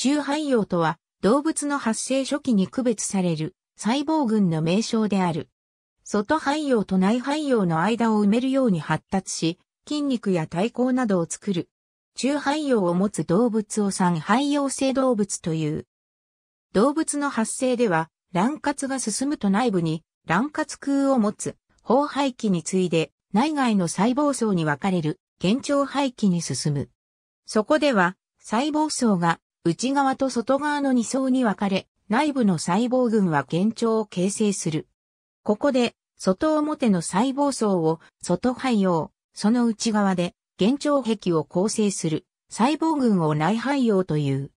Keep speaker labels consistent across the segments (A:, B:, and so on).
A: 中肺葉とは動物の発生初期に区別される細胞群の名称である。外肺葉と内肺葉の間を埋めるように発達し、筋肉や体抗などを作る。中肺葉を持つ動物を三肺葉性動物という。動物の発生では、卵活が進むと内部に卵活空を持つ、包肺器に次いで内外の細胞層に分かれる、幻聴肺器に進む。そこでは、細胞層が内側と外側の2層に分かれ、内部の細胞群は幻聴を形成する。ここで、外表の細胞層を外肺葉、その内側で、幻聴壁を構成する細胞群を内肺葉という。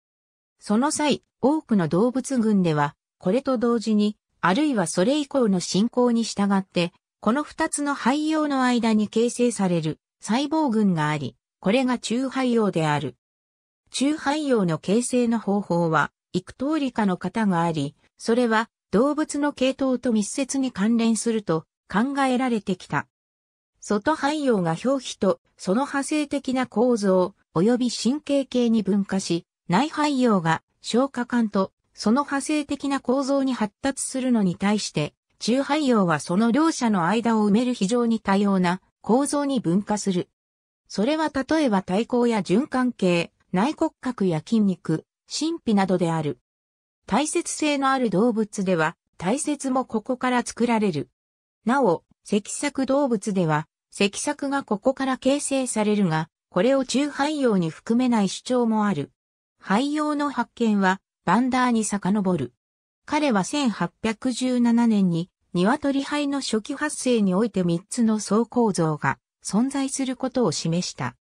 A: その際、多くの動物群では、これと同時に、あるいはそれ以降の進行に従って、この二つの肺葉の間に形成される細胞群があり、これが中肺葉である。中肺葉の形成の方法は、幾通りかの型があり、それは動物の系統と密接に関連すると考えられてきた。外肺葉が表皮とその派生的な構造及び神経系に分化し、内肺葉が消化管とその派生的な構造に発達するのに対して、中肺葉はその両者の間を埋める非常に多様な構造に分化する。それは例えば対抗や循環系、内骨格や筋肉、神秘などである。大切性のある動物では、大切もここから作られる。なお、脊索動物では、脊索がここから形成されるが、これを中肺葉に含めない主張もある。肺葉の発見は、バンダーに遡る。彼は1817年に、鶏肺の初期発生において3つの層構造が存在することを示した。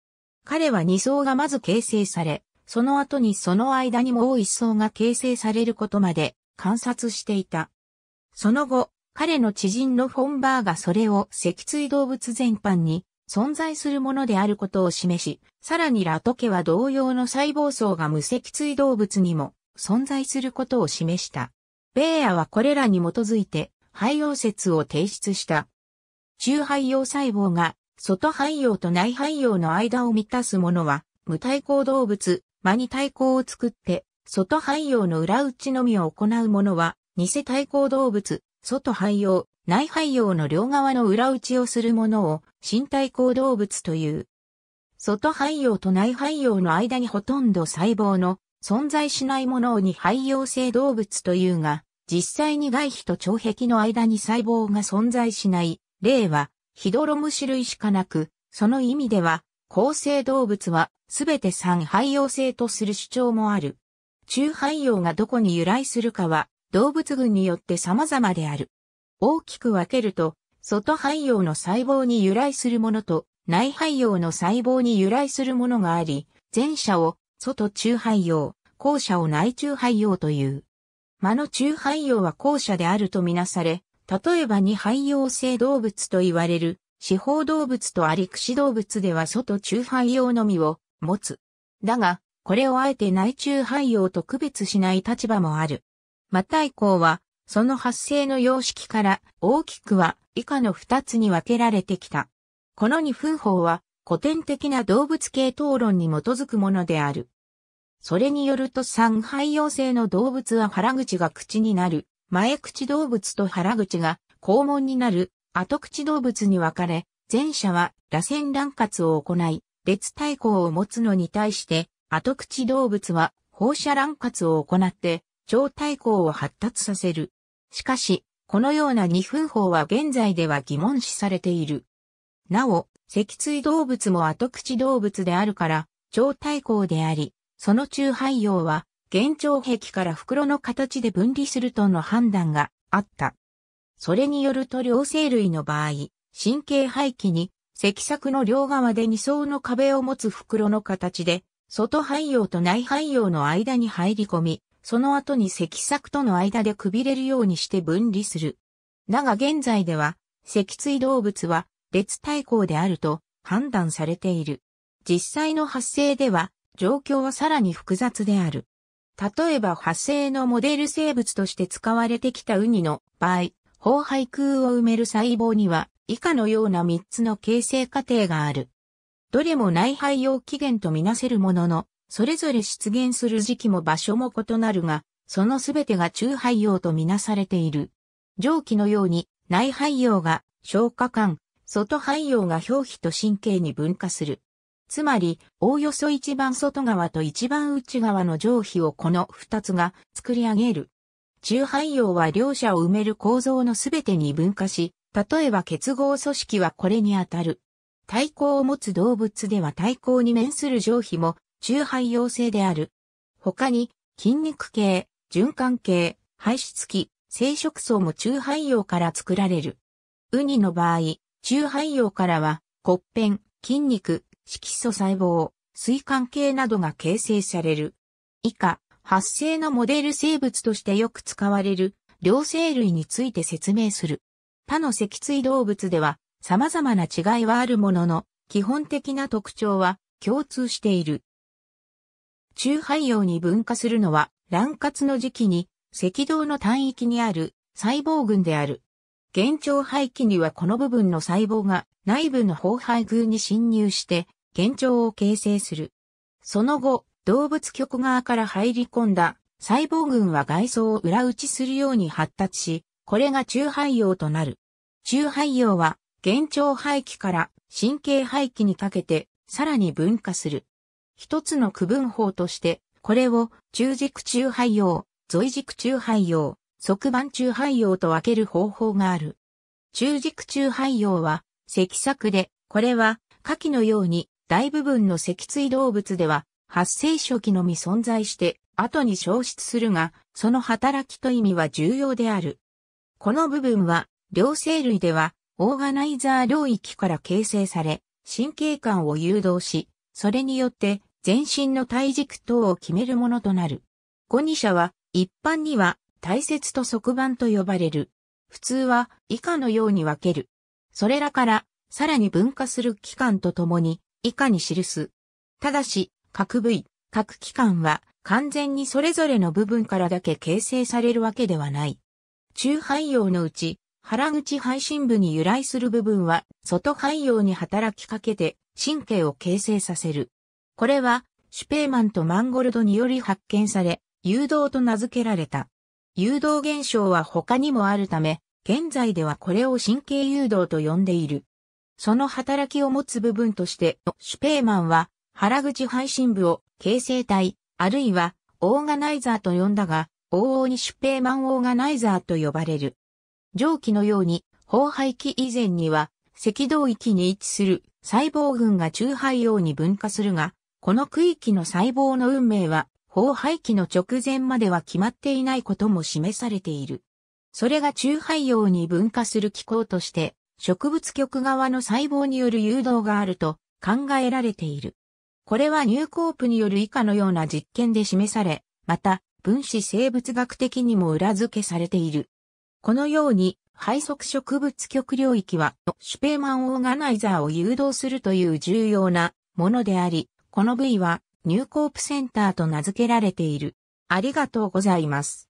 A: 彼は2層がまず形成され、その後にその間にもう1層が形成されることまで観察していた。その後、彼の知人のフォンバーがそれを脊椎動物全般に存在するものであることを示し、さらにラトケは同様の細胞層が無脊椎動物にも存在することを示した。ベーヤはこれらに基づいて、肺葉節を提出した。中肺葉細胞が外汎用と内汎用の間を満たすものは、無対抗動物、マニ対抗を作って、外汎用の裏打ちのみを行うものは、偽対抗動物、外汎用、内汎用の両側の裏打ちをするものを、新対抗動物という。外汎用と内汎用の間にほとんど細胞の存在しないものを二汎用性動物というが、実際に外皮と腸壁の間に細胞が存在しない例はヒドロム種類しかなく、その意味では、構成動物はすべて三肺用性とする主張もある。中肺用がどこに由来するかは、動物群によって様々である。大きく分けると、外肺用の細胞に由来するものと、内肺葉の細胞に由来するものがあり、前者を外中肺用後者を内中肺用という。間の中肺用は後者であるとみなされ、例えば二肺葉性動物と言われる、四方動物とアリクシ動物では外中肺葉のみを持つ。だが、これをあえて内中肺葉と区別しない立場もある。また以降は、その発生の様式から大きくは以下の二つに分けられてきた。この二分法は古典的な動物系討論に基づくものである。それによると三肺葉性の動物は腹口が口になる前口動物と腹口が肛門になる後口動物に分かれ、前者は螺旋乱割を行い、列対抗を持つのに対して、後口動物は放射乱割を行って、超対抗を発達させる。しかし、このような二分法は現在では疑問視されている。なお、脊椎動物も後口動物であるから、超対抗であり、その中肺葉は現状壁から袋の形で分離するとの判断があった。それによると両生類の場合、神経廃棄に、脊索の両側で2層の壁を持つ袋の形で、外肺葉と内肺葉の間に入り込み、その後に脊索との間でくびれるようにして分離する。だが現在では、脊椎動物は列対抗であると判断されている。実際の発生では、状況はさらに複雑である。例えば発生のモデル生物として使われてきたウニの場合、放廃空を埋める細胞には以下のような3つの形成過程がある。どれも内廃用期限とみなせるものの、それぞれ出現する時期も場所も異なるが、そのすべてが中廃用とみなされている。上記のように内廃用が消化管、外廃用が表皮と神経に分化する。つまり、おおよそ一番外側と一番内側の上皮をこの二つが作り上げる。中排葉は両者を埋める構造のすべてに分化し、例えば結合組織はこれにあたる。対抗を持つ動物では対抗に面する上皮も中排葉性である。他に、筋肉系、循環系、排出器、生殖層も中排葉から作られる。ウニの場合、中排葉からは、骨片、筋肉、色素細胞、水管系などが形成される。以下、発生のモデル生物としてよく使われる、両生類について説明する。他の脊椎動物では、様々な違いはあるものの、基本的な特徴は共通している。中肺葉に分化するのは、卵活の時期に、赤道の単域にある細胞群である。現状肺気にはこの部分の細胞が内部の包肺群に侵入して幻聴を形成する。その後、動物局側から入り込んだ細胞群は外装を裏打ちするように発達し、これが中肺葉となる。中肺葉は、幻聴肺気から神経肺気にかけて、さらに分化する。一つの区分法として、これを中軸中肺葉、イ軸中肺葉、側板中肺葉と分ける方法がある。中軸中肺葉は、積作で、これは、下記のように大部分の脊椎動物では、発生初期のみ存在して、後に消失するが、その働きと意味は重要である。この部分は、両生類では、オーガナイザー領域から形成され、神経管を誘導し、それによって、全身の体軸等を決めるものとなる。後二者は、一般には、大切と側板と呼ばれる。普通は、以下のように分ける。それらから、さらに分化する期間とともに、以下に記す。ただし、各部位、各機関は完全にそれぞれの部分からだけ形成されるわけではない。中肺葉のうち、腹口配信部に由来する部分は、外肺葉に働きかけて神経を形成させる。これは、シュペーマンとマンゴルドにより発見され、誘導と名付けられた。誘導現象は他にもあるため、現在ではこれを神経誘導と呼んでいる。その働きを持つ部分として、シュペーマンは原口配信部を形成体、あるいはオーガナイザーと呼んだが、往々にシュペーマンオーガナイザーと呼ばれる。上記のように、放廃期以前には、赤道域に位置する細胞群が中肺用に分化するが、この区域の細胞の運命は、放廃期の直前までは決まっていないことも示されている。それが中肺用に分化する機構として、植物局側の細胞による誘導があると考えられている。これはニューコープによる以下のような実験で示され、また分子生物学的にも裏付けされている。このように、配側植物極領域は、シュペーマンオーガナイザーを誘導するという重要なものであり、この部位は、ニューコープセンターと名付けられている。ありがとうございます。